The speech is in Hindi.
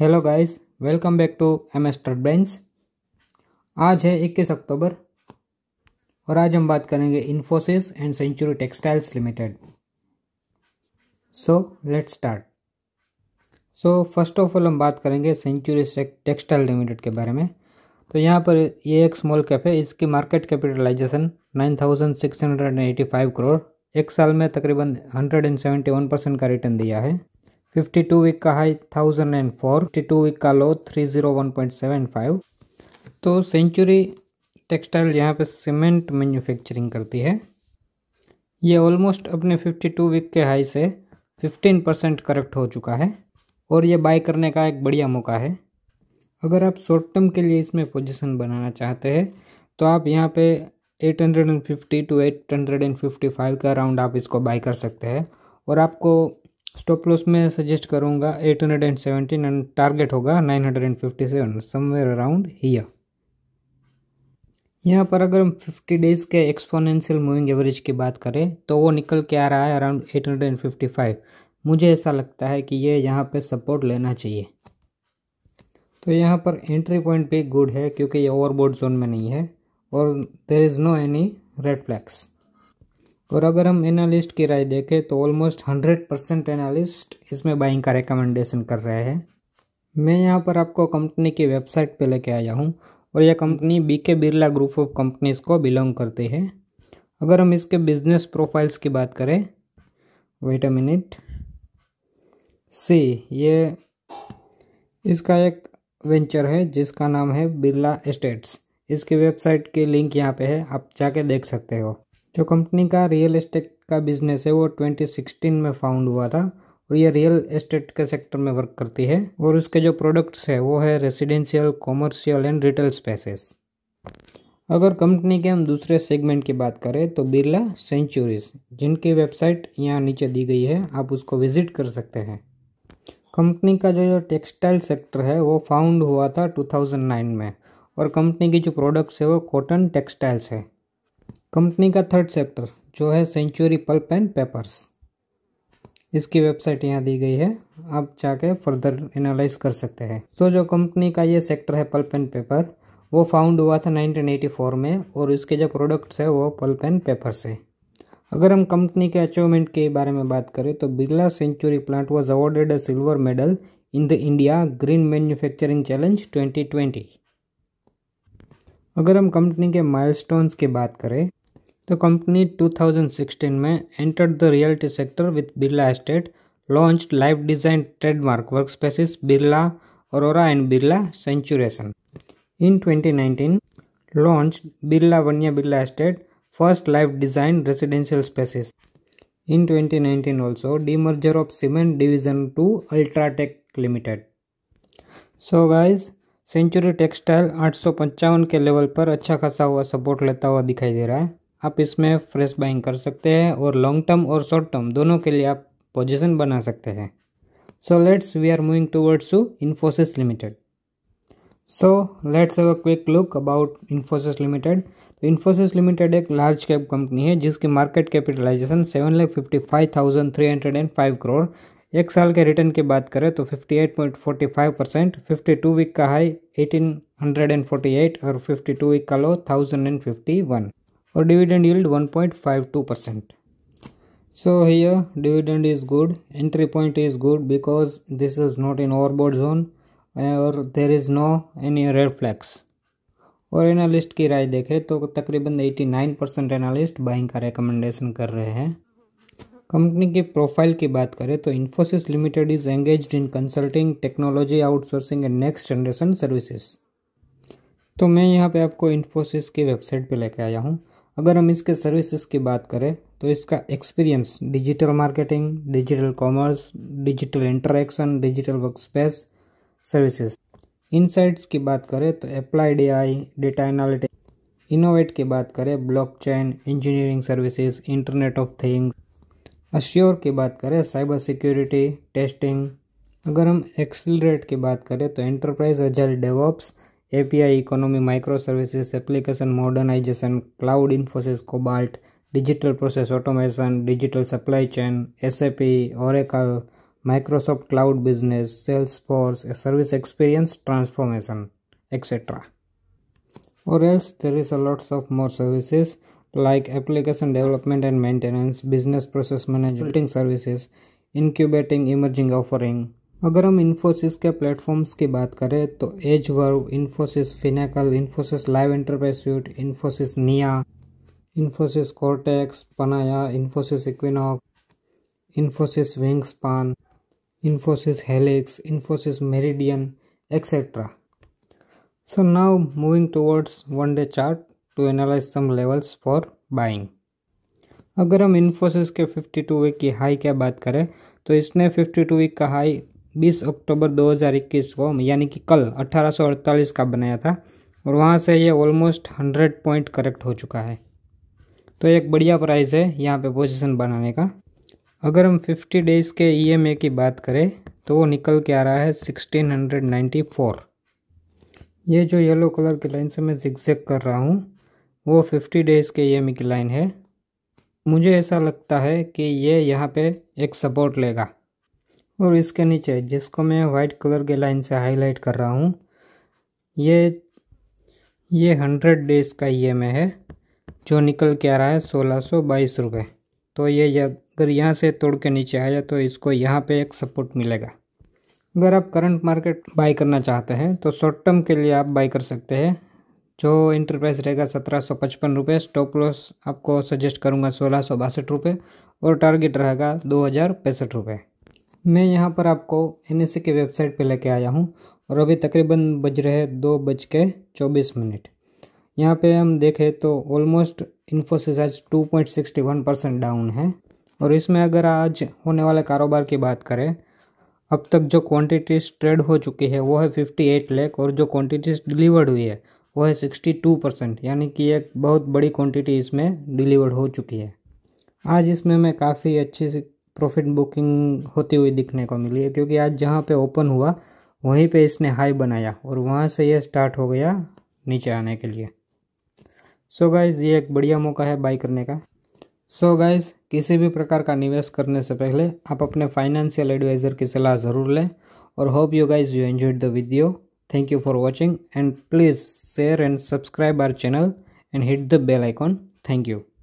Hello guys welcome back to M S brains आज है 21 अक्टूबर और आज हम बात करेंगे Infosys and Century Textiles Limited so let start so first of all हम बात करेंगे सेंचुरी टेक्सटाइल लिमिटेड के बारे में तो यहाँ पर ये एक स्मॉल कैप है इसकी मार्केट कैपिटलाइजेशन 9685 करोड़ एक साल में तकरीबन हंड्रेड परसेंट का रिटर्न दिया है फिफ्टी टू वीक का high thousand and four fifty two week का low three zero one point seven five तो सेंचुरी टेक्सटाइल यहाँ पे सीमेंट मैन्युफैक्चरिंग करती है ये ऑलमोस्ट अपने फिफ्टी टू वीक के हाई से फिफ्टीन परसेंट करेक्ट हो चुका है और ये बाय करने का एक बढ़िया मौका है अगर आप शॉर्ट टर्म के लिए इसमें पोजीशन बनाना चाहते हैं तो आप यहाँ पे 850 टू 855 के अराउंड आप इसको बाय कर सकते हैं और आपको स्टॉप लॉस में सजेस्ट करूँगा eight hundred and seventeen and target होगा nine hundred and fifty seven somewhere around here यहाँ पर अगर हम फिफ्टी डेज़ के एक्सपोनेंशियल मूविंग एवरेज की बात करें तो वो निकल के आ रहा है around eight hundred and fifty five मुझे ऐसा लगता है कि ये यहाँ पे सपोर्ट लेना चाहिए तो यहाँ पर एंट्री पॉइंट भी गुड है क्योंकि ये ओवरबोर्ड जोन में नहीं है और there is no any red flags और अगर हम एनालिस्ट की राय देखें तो ऑलमोस्ट हंड्रेड परसेंट एनालिस्ट इसमें बाइंग का रिकमेंडेशन कर रहे हैं मैं यहाँ पर आपको कंपनी की वेबसाइट पे लेके आया हूँ और यह company B K Birla group of companies को बिलोंग करती है अगर हम इसके बिजनेस प्रोफाइल्स की बात करें वेट अ मिनट सी ये इसका एक वेंचर है जिसका नाम है बिरला एस्टेट्स इसकी वेबसाइट की लिंक यहाँ पे है आप जाके देख सकते हो जो कंपनी का रियल एस्टेट का बिजनेस है वो 2016 में फाउंड हुआ था और ये रियल एस्टेट के सेक्टर में वर्क करती है और उसके जो प्रोडक्ट्स है वो है residential commercial and retail spaces अगर कंपनी के हम दूसरे सेगमेंट की बात करें तो बिरला सेंचुरीज जिनकी वेबसाइट यहाँ नीचे दी गई है आप उसको विजिट कर सकते हैं कंपनी का जो टेक्सटाइल सेक्टर है वो फाउंड हुआ था 2009 में और कंपनी की जो प्रोडक्ट्स है वो कॉटन टेक्सटाइल्स है कंपनी का थर्ड सेक्टर जो है सेंचुरी पल्प एंड पेपर्स इसकी वेबसाइट यहाँ दी गई है आप जाके फर्दर एनालाइज कर सकते हैं तो so, जो कंपनी का ये सेक्टर है पल्प एंड पेपर वो फाउंड हुआ था 1984 में और इसके जो प्रोडक्ट्स है वो पल्प एंड पेपर से अगर हम कंपनी के अचीवमेंट के बारे में बात करें तो Birla Century plant was awarded a silver medal in the India green manufacturing challenge 2020 अगर हम कंपनी के माइलस्टोन्स की बात करें द कंपनी 2016 में entered the reality sector with Birla estate launch life design trademark work spaces Birla Aurora and Birla centurion in 2019 launch Birla Vanya Birla estate first life design residential spaces in 2019 also the merger of cement division to UltraTech limited so guys Century textile आठ के लेवल पर अच्छा खासा हुआ सपोर्ट लेता हुआ दिखाई दे रहा है आप इसमें फ्रेश बाइंग कर सकते हैं और लॉन्ग टर्म और शॉर्ट टर्म दोनों के लिए आप पोजिशन बना सकते हैं so let's we are moving towards to Infosys limited so let's have a quick look about Infosys limited तो इन्फोसिस लिमिटेड एक लार्ज कैप कंपनी है जिसकी market capitalization seven lakh fifty five thousand three hundred and five crore एक साल के रिटर्न की बात करें तो fifty eight point forty five percent fifty two week का high eighteen hundred and forty eight और फिफ्टी टू वीक का low thousand and fifty one और dividend yield 1.52 percent so here dividend is good entry point is good because this is not in overbought zone और there is no any red flags और एनालिस्ट की राय देखें तो तकरीबन 89 परसेंट एनालिस्ट बाइंग का रिकमेंडेशन कर रहे हैं कंपनी की प्रोफाइल की बात करें तो Infosys limited is engage in consulting technology outsourcing and next generation services तो मैं यहाँ पे आपको इन्फोसिस की वेबसाइट पे लेके आया हूँ अगर हम इसके सर्विसेज की बात करें तो इसका experience digital marketing digital commerce digital interaction digital workspace services insights की बात करें तो applied AI data analytic innovate की बात करें blockchain engineering services internet of things assure की बात करें साइबर सिक्योरिटी टेस्टिंग अगर हम एक्सेलरेट की बात करें तो enterprise agile devops API economy, microservices, application modernization, cloud, Infosys, Cobalt, digital process automation, digital supply chain, SAP, Oracle, Microsoft Cloud Business, Salesforce, service experience transformation, etc. Or else there is a lots of more services like application development and maintenance, business process management, services, incubating emerging offering, अगर हम इन्फोसिस के प्लेटफॉर्म्स की बात करें तो EdgeVerve Infosys Finacle Infosys live enterprise suite Infosys Nia Infosys Cortex Panaya Infosys Equinox Infosys pan Infosys Helix Infosys Meridian etcetera so now moving towards one day chart to analyse some levels for buying अगर हम इन्फोसिस के 52 वीक की हाई क्या बात करें तो इसने 52 वीक का हाई 20 अक्टूबर 2021 को यानी कि कल 1848 का बनाया था और वहाँ से ये ऑलमोस्ट 100 पॉइंट करेक्ट हो चुका है तो एक बढ़िया प्राइस है यहाँ पे पोजीशन बनाने का अगर हम 50 डेज़ के ईएमए e की बात करें तो वो निकल के आ रहा है 1694 ये जो येलो कलर की लाइन से मैं जिक्जैक कर रहा हूँ वो 50 डेज़ के ई e की लाइन है मुझे ऐसा लगता है कि ये यहाँ पर एक सपोर्ट लेगा और इसके नीचे जिसको मैं वाइट कलर के लाइन से हाईलाइट कर रहा हूँ ये ये हंड्रेड डेज का ई एम है जो निकल के आ रहा है सोलह सौ बाईस रुपये तो ये अगर यहाँ से तोड़ के नीचे आया तो इसको यहाँ पे एक सपोर्ट मिलेगा अगर आप करंट मार्केट बाई करना चाहते हैं तो शॉर्ट टर्म के लिए आप बाई कर सकते हैं जो इंटर प्राइस रहेगा सत्रह सौ पचपन रुपये स्टॉप लॉस आपको सजेस्ट करूँगा सोलह सौ बासठ रुपये और टारगेट रहेगा दो हज़ार पैंसठ रुपये मैं यहाँ पर आपको एन के वेबसाइट पे लेके आया हूँ और अभी तकरीबन बज रहे दो बज के चौबीस मिनट यहाँ पे हम देखें तो ऑलमोस्ट इन्फोसिस आज two point sixty one percent down है और इसमें अगर आज होने वाले कारोबार की बात करें अब तक जो क्वांटिटीज ट्रेड हो चुकी है वो है फिफ्टी एट लेख और जो क्वान्टिटीज डिलीवर्ड हुई है वो है सिक्सटी टू परसेंट यानी कि एक बहुत बड़ी क्वान्टिटी इसमें डिलीवर्ड हो चुकी है आज इसमें मैं काफ़ी अच्छी प्रॉफिट बुकिंग होती हुई दिखने को मिली है क्योंकि आज जहाँ पे ओपन हुआ वहीं पे इसने हाई बनाया और वहाँ से ये स्टार्ट हो गया नीचे आने के लिए सो so गाइज़ ये एक बढ़िया मौका है बाई करने का सो so गाइज़ किसी भी प्रकार का निवेश करने से पहले आप अपने फाइनेंशियल एडवाइज़र की सलाह ज़रूर लें और hope you guys you enjoyed the video thank you for watching and please share and subscribe our channel and hit the bell icon thank you